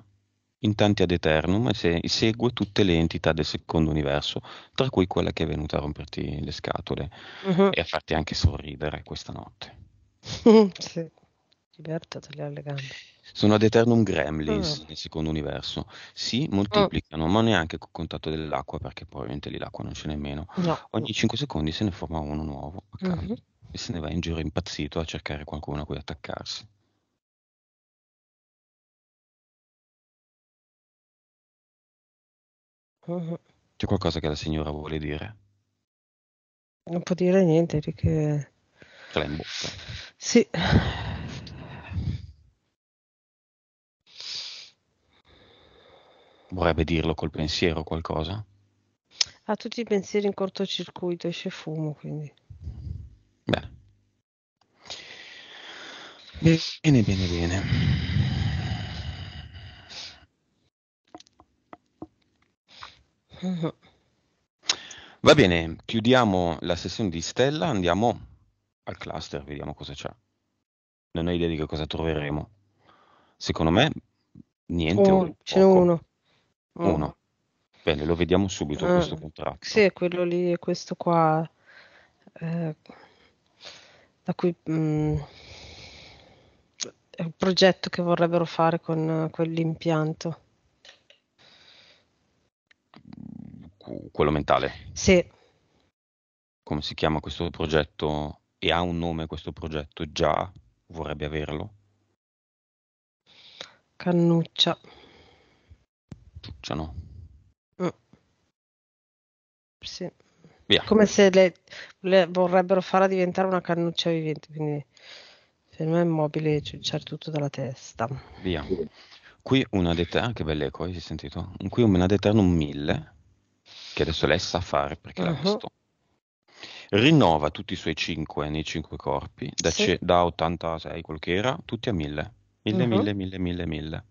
in tanti ad eternum e se, segue tutte le entità del secondo universo, tra cui quella che è venuta a romperti le scatole uh-huh. e a farti anche sorridere questa notte. sì, Liberta tagliare le gambe. Sono ad eternum gremlins oh. nel secondo universo, si mm. moltiplicano, oh. ma neanche con contatto dell'acqua perché probabilmente lì l'acqua non c'è nemmeno. No. Ogni 5 secondi se ne forma uno nuovo. A caso. uh mm-hmm e se ne va in giro impazzito a cercare qualcuno a cui attaccarsi. C'è qualcosa che la signora vuole dire? Non può dire niente perché... Ce l'ha Sì. Vorrebbe dirlo col pensiero qualcosa? Ha tutti i pensieri in cortocircuito, esce fumo, quindi. Bene. Bene, bene, bene. Va bene, chiudiamo la sessione di Stella, andiamo al cluster, vediamo cosa c'è. Non ho idea di che cosa troveremo. Secondo me, niente. Oh, ce n'è uno. Oh. Uno. Mm. Bene, lo vediamo subito ah, questo contratto. Sì, quello lì questo qua. Eh da cui mh, mm, è un progetto che vorrebbero fare con eh, quell'impianto. Quello mentale? Sì. Come si chiama questo progetto? E ha un nome questo progetto già? Vorrebbe averlo? Cannuccia. Cannuccia no? Mm. Sì. Via. Come se le, le, vorrebbero far diventare una cannuccia vivente, quindi per me è immobile ciucciare tutto dalla testa. Via. Qui una deterna, ah, che bell'eco, hai sentito? Qui una deterna un mille, che adesso lei sa fare perché uh-huh. l'ha mhm. visto. Rinnova tutti i suoi 5 nei 5 corpi, da, sì. ce, da 86 quel che era, tutti a 1000. 1000, 1000, 1000, 1000, 1000.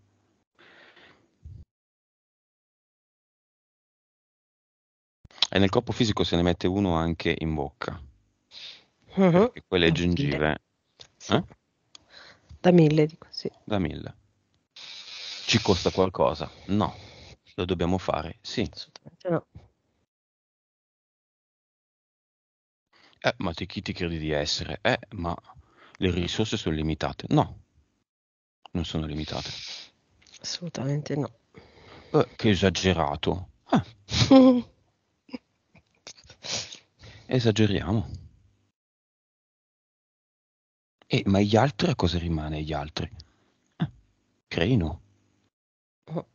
e nel corpo fisico se ne mette uno anche in bocca. Uh-huh. quelle da gengive. Mille. Eh? Da mille, dico sì. Da mille. Ci costa qualcosa? No. Lo dobbiamo fare? Sì. Assolutamente no. Eh, ma ti, chi ti credi di essere? Eh, ma le risorse sono limitate? No. Non sono limitate. Assolutamente no. Eh, che esagerato. Eh. esageriamo. E eh, ma gli altri a cosa rimane gli altri? Eh, ah. Crino. Oh.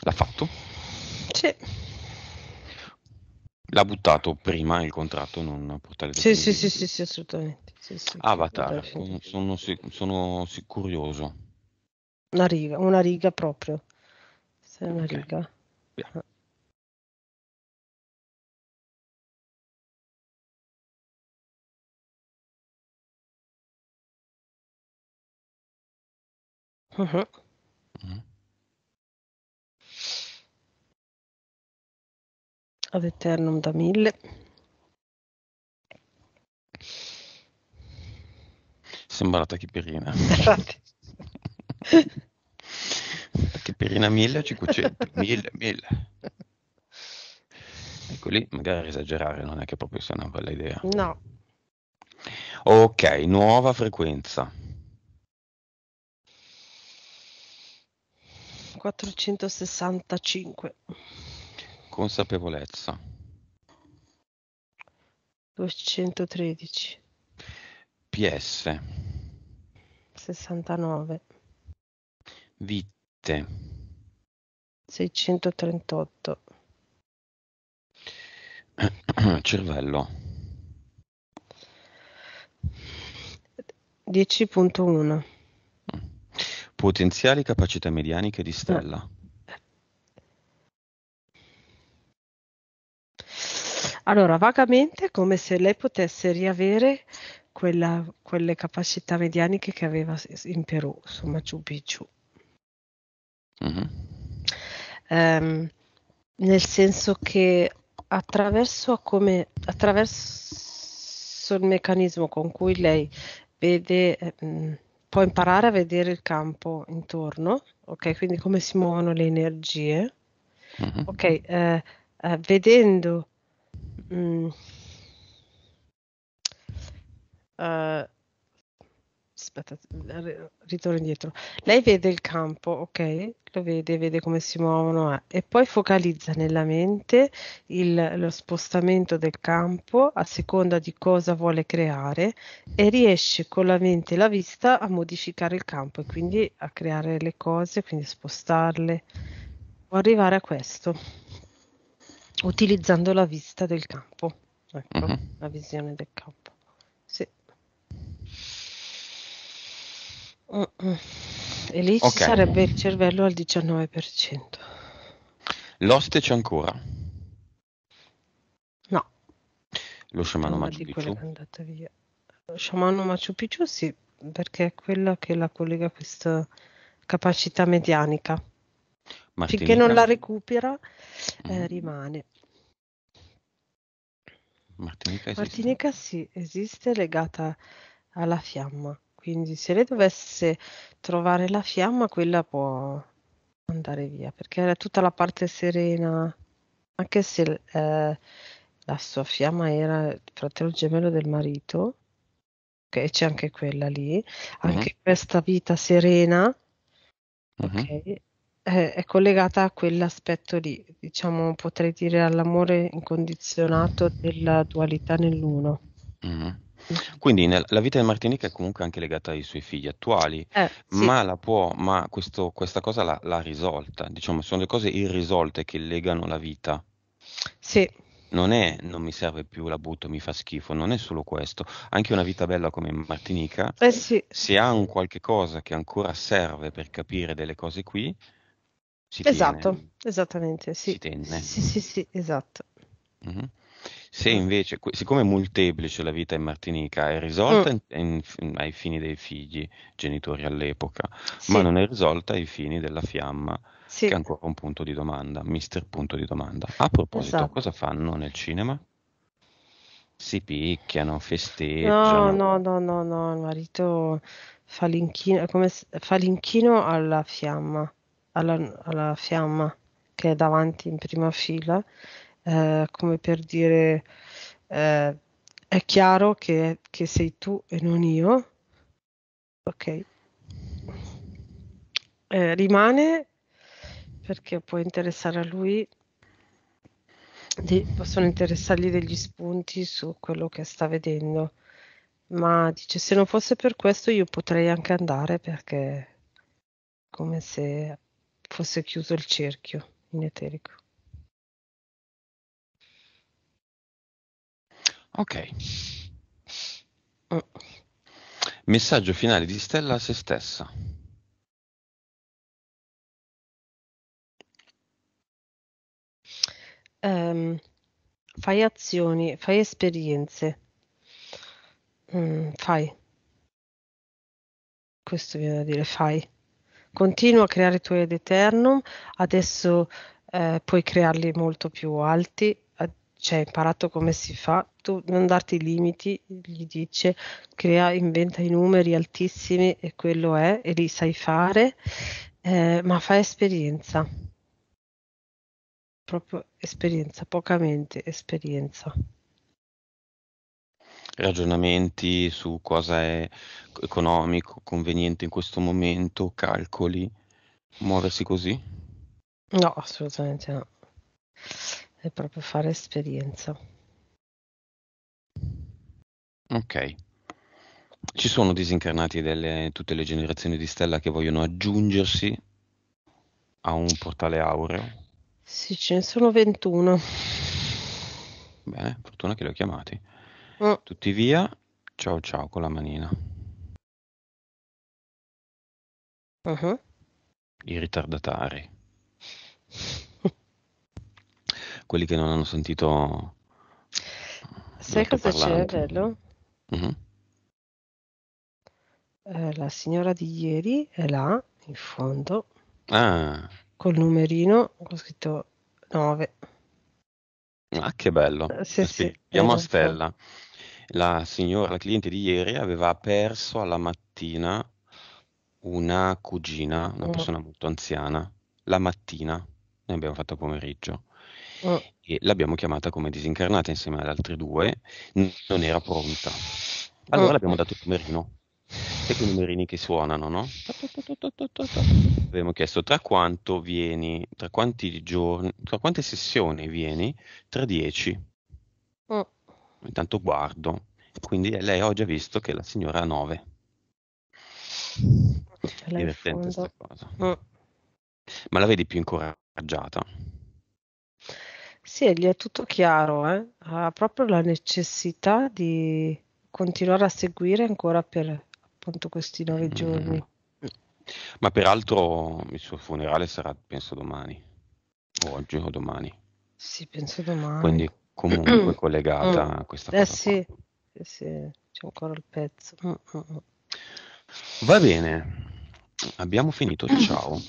L'ha fatto? Sì. L'ha buttato prima il contratto, non portare... Sì, sì, sì, sì, sì, assolutamente. Sì, sì, Avatar, sono, sono, sono, curioso. Una riga, una riga proprio. Se una okay. riga. Yeah. Uh-huh. Mm. Ad eternum da mille. Sembra la tachipirina. tachipirina 1500, 1000, 1000. Ecco lì, magari esagerare non è che proprio sia una bella idea. No. Ok, nuova frequenza. 465. Consapevolezza. 213. PS sessantanove. Vitte. 638. Cervello. 10.1. Potenziali capacità medianiche di stella. Allora, vagamente come se lei potesse riavere quella, quelle capacità medianiche che aveva in Perù, su Machu Picchu. Uh-huh. Um, nel senso che attraverso, come, attraverso il meccanismo con cui lei vede, eh, può imparare a vedere il campo intorno, ok? Quindi come si muovono le energie, uh-huh. ok? Eh, eh, vedendo mh, mm, eh, aspetta, ritorno indietro. Lei vede il campo, ok? Lo vede, vede come si muovono eh, e poi focalizza nella mente il, lo spostamento del campo a seconda di cosa vuole creare e riesce con la mente e la vista a modificare il campo e quindi a creare le cose, quindi spostarle. Può arrivare a questo utilizzando la vista del campo, ecco, mm-hmm. la visione del campo. Mh-mh. E lì ci sarebbe il cervello al 19%. L'oste c'è ancora? No. Lo sciamano Una Machu di Picchu? è andata via. Lo sciamano Machu Picchu sì, perché è quella che la collega a questa capacità medianica. Finché non la recupera, eh, mm. rimane. Martinica esiste? Martinica sì, esiste legata alla fiamma quindi se lei dovesse trovare la fiamma, quella può andare via, perché era tutta la parte serena, anche se eh, la sua fiamma era il fratello gemello del marito, che okay, c'è anche quella lì, anche uh-huh. questa vita serena, uh-huh. Mhm. Eh, è, è collegata a quell'aspetto lì, diciamo potrei dire all'amore incondizionato della dualità nell'uno. Uh-huh. Quindi nel, la vita di Martinica è comunque anche legata ai suoi figli attuali, eh, sì. ma, la può, ma questo, questa cosa l'ha, risolta, diciamo, sono le cose irrisolte che legano la vita. Sì. Non è non mi serve più, la butto, mi fa schifo, non è solo questo. Anche una vita bella come Martinica, eh sì. se ha un qualche cosa che ancora serve per capire delle cose qui, si esatto, tiene. esattamente, sì. Si tenne. Sì, sì, sì, esatto. Mm-hmm. Se mm. invece, siccome è molteplice la vita in Martinica, è risolta mm. in, in, ai fini dei figli, genitori all'epoca, sì. ma non è risolta ai fini della fiamma, sì. che è ancora un punto di domanda, mister punto di domanda. A proposito, esatto. cosa fanno nel cinema? Si picchiano, festeggiano. No, no, no, no, no, il marito fa l'inchino, come, fa l'inchino alla fiamma, alla, alla fiamma che è davanti in prima fila eh, come per dire eh, è chiaro che, che sei tu e non io, ok? Eh, rimane perché può interessare a lui, di, possono interessargli degli spunti su quello che sta vedendo, ma dice se non fosse per questo io potrei anche andare perché è come se fosse chiuso il cerchio in eterico. Ok. Uh. Messaggio finale di Stella a se stessa. Um, fai azioni, fai esperienze. Mm, fai. Questo viene da dire fai. Continua a creare i tuoi ed eternum, adesso eh, puoi crearli molto più alti cioè, imparato come si fa, tu non darti i limiti, gli dice, crea, inventa i numeri altissimi e quello è, e li sai fare, eh, ma fai esperienza, proprio esperienza, pocamente esperienza ragionamenti su cosa è economico, conveniente in questo momento, calcoli, muoversi così? No, assolutamente no è proprio fare esperienza. Ok. Ci sono disincarnati delle, tutte le generazioni di stella che vogliono aggiungersi a un portale aureo? Sì, ce ne sono 21. Bene, fortuna che li ho chiamati. Oh. Tutti via. Ciao ciao con la manina. Uh-huh. I ritardatari. quelli che non hanno sentito. Sai cosa c'è bello? Mm-hmm. Eh, la signora di ieri è là in fondo ah. col numerino con scritto 9. Ah, che bello! Eh, sì, Spieghiamo a esatto. Stella. La signora, la cliente di ieri, aveva perso alla mattina una cugina, una mm. persona molto anziana, la mattina, ne abbiamo fatto pomeriggio oh. e l'abbiamo chiamata come disincarnata insieme ad altri due, non era pronta. Allora oh. Mm. l'abbiamo dato il numerino. E quei numerini che suonano, no? Abbiamo chiesto tra quanto vieni, tra quanti giorni, tra quante sessioni vieni? Tra dieci. Oh. Intanto guardo. Quindi lei ho già visto che la signora ha 9. Divertente questa cosa. Ma la vedi più incoraggiata. Sì, gli è tutto chiaro, eh? ha proprio la necessità di continuare a seguire ancora per appunto questi nove mm. giorni. Mm. Ma peraltro il suo funerale sarà, penso, domani, o oggi o domani. Sì, penso domani. Quindi comunque collegata mm. a questa eh, cosa. Sì. Eh sì, c'è ancora il pezzo. Mm, Va bene, abbiamo finito, ciao.